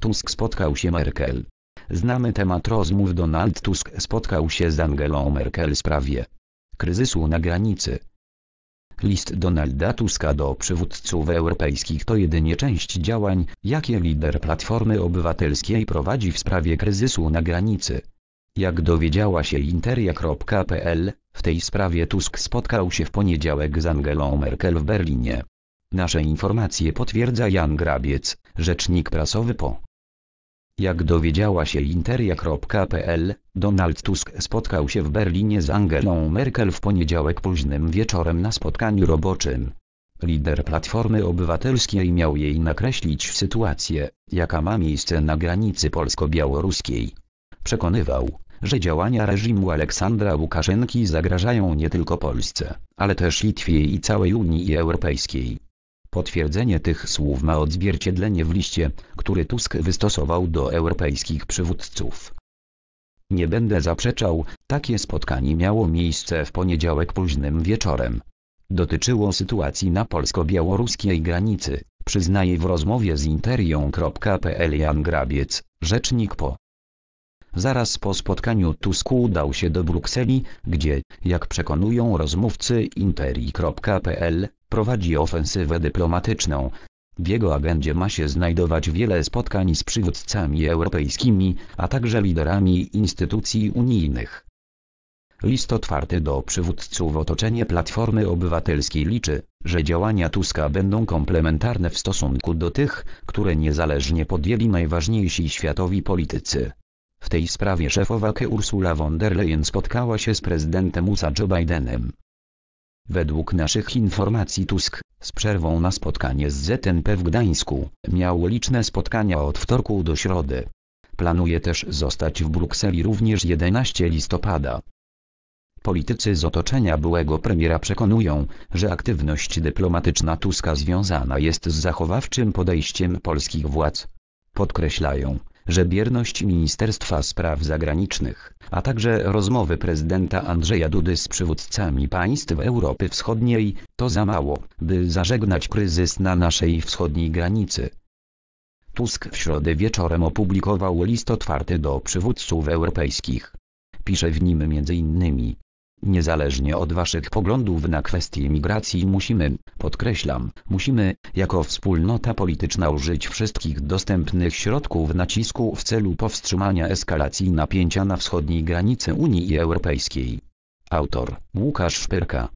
Tusk spotkał się Merkel. Znamy temat rozmów Donald Tusk spotkał się z Angelą Merkel w sprawie kryzysu na granicy. List Donalda Tuska do przywódców europejskich to jedynie część działań, jakie lider Platformy Obywatelskiej prowadzi w sprawie kryzysu na granicy. Jak dowiedziała się interia.pl, w tej sprawie Tusk spotkał się w poniedziałek z Angelą Merkel w Berlinie. Nasze informacje potwierdza Jan Grabiec, rzecznik prasowy po jak dowiedziała się interia.pl, Donald Tusk spotkał się w Berlinie z Angelą Merkel w poniedziałek późnym wieczorem na spotkaniu roboczym. Lider Platformy Obywatelskiej miał jej nakreślić sytuację, jaka ma miejsce na granicy polsko-białoruskiej. Przekonywał, że działania reżimu Aleksandra Łukaszenki zagrażają nie tylko Polsce, ale też Litwie i całej Unii Europejskiej. Potwierdzenie tych słów ma odzwierciedlenie w liście, który Tusk wystosował do europejskich przywódców. Nie będę zaprzeczał, takie spotkanie miało miejsce w poniedziałek późnym wieczorem. Dotyczyło sytuacji na polsko-białoruskiej granicy, przyznaje w rozmowie z interią.pl Jan Grabiec, rzecznik po. Zaraz po spotkaniu Tusk udał się do Brukseli, gdzie, jak przekonują rozmówcy interi.pl, prowadzi ofensywę dyplomatyczną. W jego agendzie ma się znajdować wiele spotkań z przywódcami europejskimi, a także liderami instytucji unijnych. List otwarty do przywódców otoczenie Platformy Obywatelskiej liczy, że działania Tuska będą komplementarne w stosunku do tych, które niezależnie podjęli najważniejsi światowi politycy. W tej sprawie szefowa Ursula von der Leyen spotkała się z prezydentem USA Joe Bidenem. Według naszych informacji Tusk, z przerwą na spotkanie z ZNP w Gdańsku, miał liczne spotkania od wtorku do środy. Planuje też zostać w Brukseli również 11 listopada. Politycy z otoczenia byłego premiera przekonują, że aktywność dyplomatyczna Tuska związana jest z zachowawczym podejściem polskich władz. Podkreślają, że bierność Ministerstwa Spraw Zagranicznych, a także rozmowy prezydenta Andrzeja Dudy z przywódcami państw Europy Wschodniej, to za mało, by zażegnać kryzys na naszej wschodniej granicy. Tusk w środę wieczorem opublikował list otwarty do przywódców europejskich. Pisze w nim m.in. Niezależnie od Waszych poglądów na kwestie migracji musimy, podkreślam, musimy, jako wspólnota polityczna użyć wszystkich dostępnych środków nacisku w celu powstrzymania eskalacji napięcia na wschodniej granicy Unii Europejskiej. Autor Łukasz Szpyrka